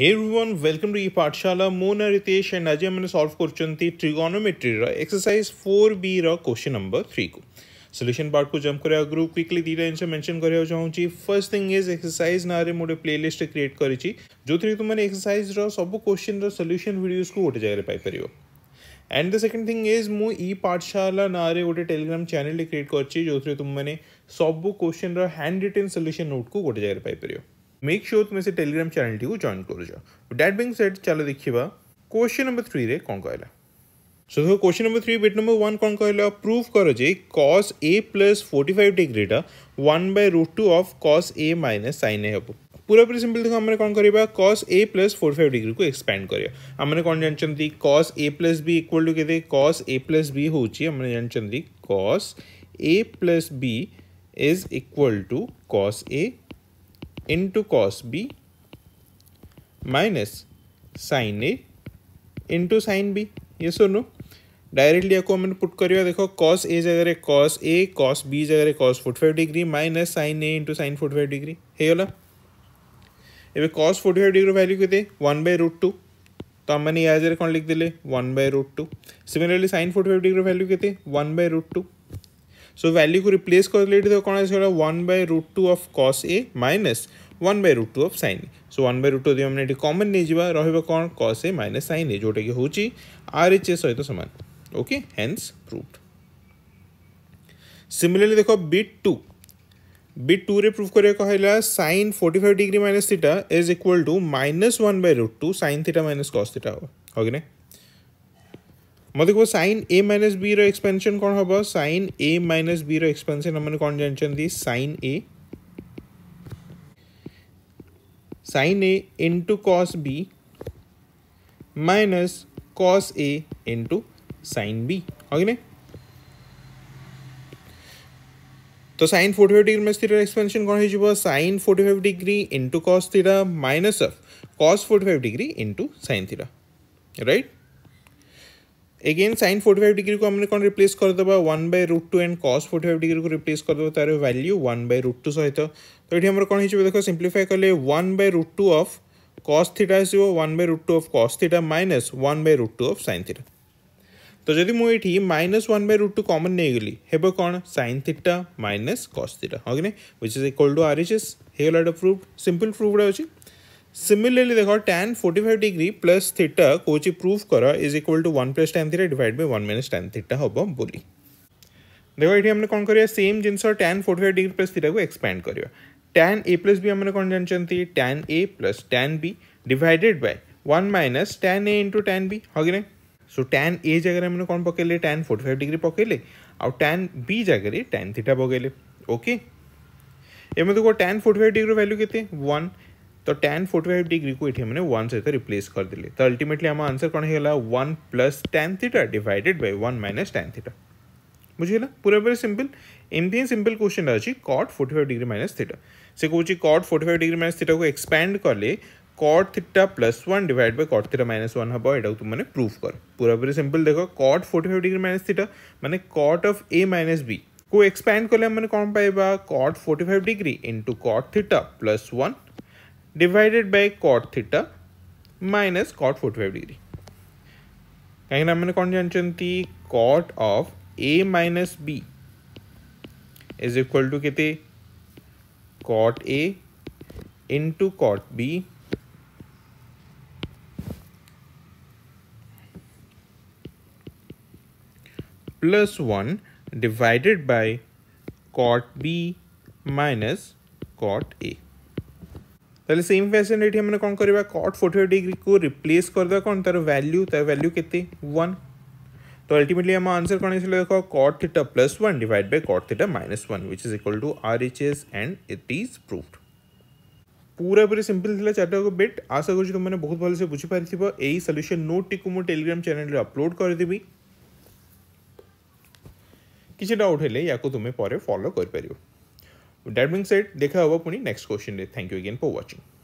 Hey everyone, welcome to e-Paathshala. Mona Ritesh and Ajay, I'm going to solve question the trigonometry ra exercise को solution part को jump करा group quickly दीटा इनसे mention कर चाहूँ first thing is exercise ना रे मोटे प्लेलिस्ट क्रिएट करी जो थी तुमने एक्सरसाइज रो सब क्वेश्चन रो सॉल्यूशन को गोटे जगह पाई and the second thing is मु ई पाठशाला नारे गोटे टेलीग्राम चैनल क्रिएट करी जो थी तुमने सब question and handwritten note को गोटे जगह पाई मेक श्योर तुम्हें से टेलीग्राम चैनल टी जॉन कर जाओ डैट बिंग सेट चल देखा क्वेश्चन नंबर थ्री रे कौन कहला सो देखो क्वेश्चन नंबर थ्री बेट नंबर वन कौन कहला प्रूफ कर जे cos A plus forty five डिग्रीटा one by root two of cos A minus sin A हम पूरा पूरी सिंपल देखो आम कौन करवा cos A plus forty five degree को एक्सपैंड कर cos A plus B equal to के कस ए प्लस बी हूँ जानते cos A plus B is equal to cos A in into cos B minus sin A into sin B ये सुनो directly आपको हमें put करियो देखो cos A जगह कॉस ए कॉस बी जगह cos forty five degree minus sin A into sin forty five degree होगा एवं cos forty five degree value कहते वन बै रुट टू तो हमने यहाँ जगह कौन लिख दिले one by root two similarly sin forty five degree value कहते one by root two so value को रिप्लेस कर लेते कौन आसगला one by root two of cos A minus one by root two of sin so one by root two आम ये कमन नहीं जावा रहा कौन कस ए माइनस सैन ए जोटा कि हूँ आर एच ए सहित सामान ओके हेन्स प्रूफ सिमिलरली देख बिट टू बिट टू रे प्रूफ करा कहला sin forty five degree minus theta is equal to minus one by root two sin theta minus cos theta हम कि ना मत कह सैन ए माइनस बी रक्सपेनसन कौन हम सैन ए माइनस बी रक्सपेनसन मैंने कौन जानते sin A sin A into cos B minus cos A into sin B हाँ कि तो sin forty five degree minus थीटार एक्सपेनसन कौन हो sin forty five degree into cos theta minus of cos forty five degree into sin theta right again sin forty five degree को हमने कौन replace करदे one by root two and cos forty five degree को replace करदे तार value one by root two सहित तो ये आम कौन हो देख सिंप्लीफाए कले one by root two of cos theta आसो one by root two of cos theta minus one by root two of sin theta तो जदि मुझे minus one by root two common नहींगली हे कौन sin theta minus cos theta हाँ कि ना which is equal to R H S होगा प्रूफ सिंपल प्रूफ गुटा अच्छी Similarly, देखो tan tan 45 degree plus theta, which you prove kara is equal to 1 plus tan theta divided by 1 minus tan theta. Haba देखो ये हमने कौन करिया same जिनस tan forty five degree plus theta को एक्सपैंड कर टेन ए प्लस बी हमने कौन जानते tan A plus tan B divided by one minus tan A into tan B हाँ सो टेन ए जगह हमने कौन पकेले टैन फोर्टी फाइव डिग्री पकेले आउ टैन बी जगह टेन थीटा पकेले ओके एम tan forty five degree value के वन तो टेन फोर्टी फाइव डिग्री को ये मैंने वन सहित रिप्लेस कर दिले तो अल्टीमेटली आम आंसर कौन है one plus tan theta divided by one minus tan theta बुझे पूरा पूरे सिंपल एमती सिंपल क्वेश्चन अच्छी cot forty five degree minus theta से कौन cot forty five degree minus theta को एक्सपैंड कले cot theta plus one divide by cot theta minus one हम यहाँ तुमने प्रूफ कर पूरा पूरे सिंपल देख cot forty five degree minus theta मैंने cot of A minus B को एक्सपैंड कले मैंने कौन पाइबा cot forty five degree into cot theta plus one divided by cot theta minus cot forty five degree कहीं मैंने कौन जानते cot of A minus B is equal to कितने cot A into cot B plus one divided by cot B minus cot A तेल same fashion ये मैंने कौन करवा कट फोर्टी डिग्री को रिप्लेस करदे कौन तार वैल्यू तार वैल्यू के वन तो अल्टिमेटली आम आंसर कौन है देख cot theta plus one divide by cot theta minus one which is equal to R H S and it is proof पूरा पूरी सिंपल थी चार्टर बेट आशा करमने बहुत भलेसे बुझीपार यही सल्यूशन नोट टी मुझ टेलीग्राम चैनल अपलोड करदेवि किसी डाउट हेले या तुम्हें फॉलो कर पार With that देखा होगा अपनी next question thank you again for watching